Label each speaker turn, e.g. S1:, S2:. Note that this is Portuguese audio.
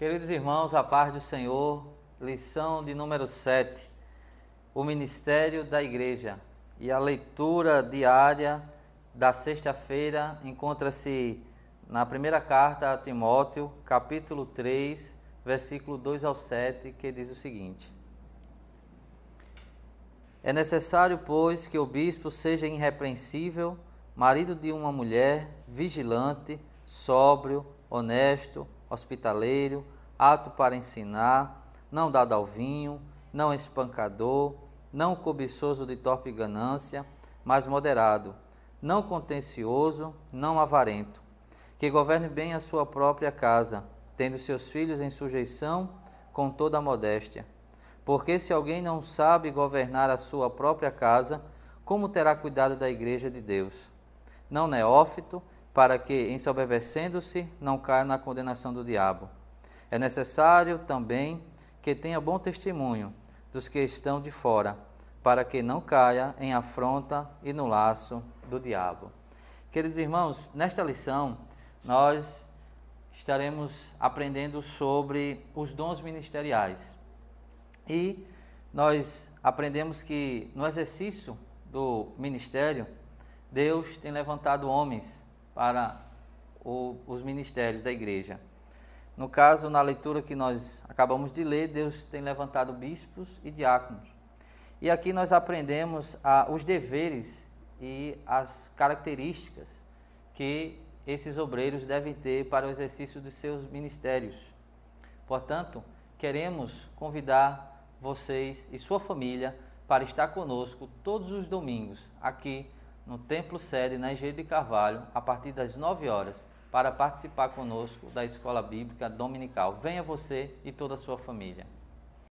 S1: Queridos irmãos, a paz do Senhor, lição de número 7, o ministério da igreja e a leitura diária da sexta-feira encontra-se na primeira carta a Timóteo, capítulo 3, versículo 2 ao 7, que diz o seguinte: É necessário, pois, que o bispo seja irrepreensível, marido de uma mulher, vigilante, sóbrio, honesto, hospitaleiro, ato para ensinar, não dado ao vinho, não é espancador, não cobiçoso de torpe ganância, mas moderado, não contencioso, não avarento, que governe bem a sua própria casa, tendo seus filhos em sujeição com toda a modéstia. Porque se alguém não sabe governar a sua própria casa, como terá cuidado da igreja de Deus? Não neófito, para que, ensoberbecendo-se, não caia na condenação do diabo. É necessário também que tenha bom testemunho dos que estão de fora, para que não caia em afronta e no laço do diabo. Queridos irmãos, nesta lição nós estaremos aprendendo sobre os dons ministeriais. E nós aprendemos que no exercício do ministério, Deus tem levantado homens para o, os ministérios da igreja. No caso, na leitura que nós acabamos de ler, Deus tem levantado bispos e diáconos. E aqui nós aprendemos ah, os deveres e as características que esses obreiros devem ter para o exercício de seus ministérios. Portanto, queremos convidar vocês e sua família para estar conosco todos os domingos aqui no templo sede na Engenho de Carvalho, a partir das 9 horas, para participar conosco da Escola Bíblica Dominical. Venha você e toda a sua família.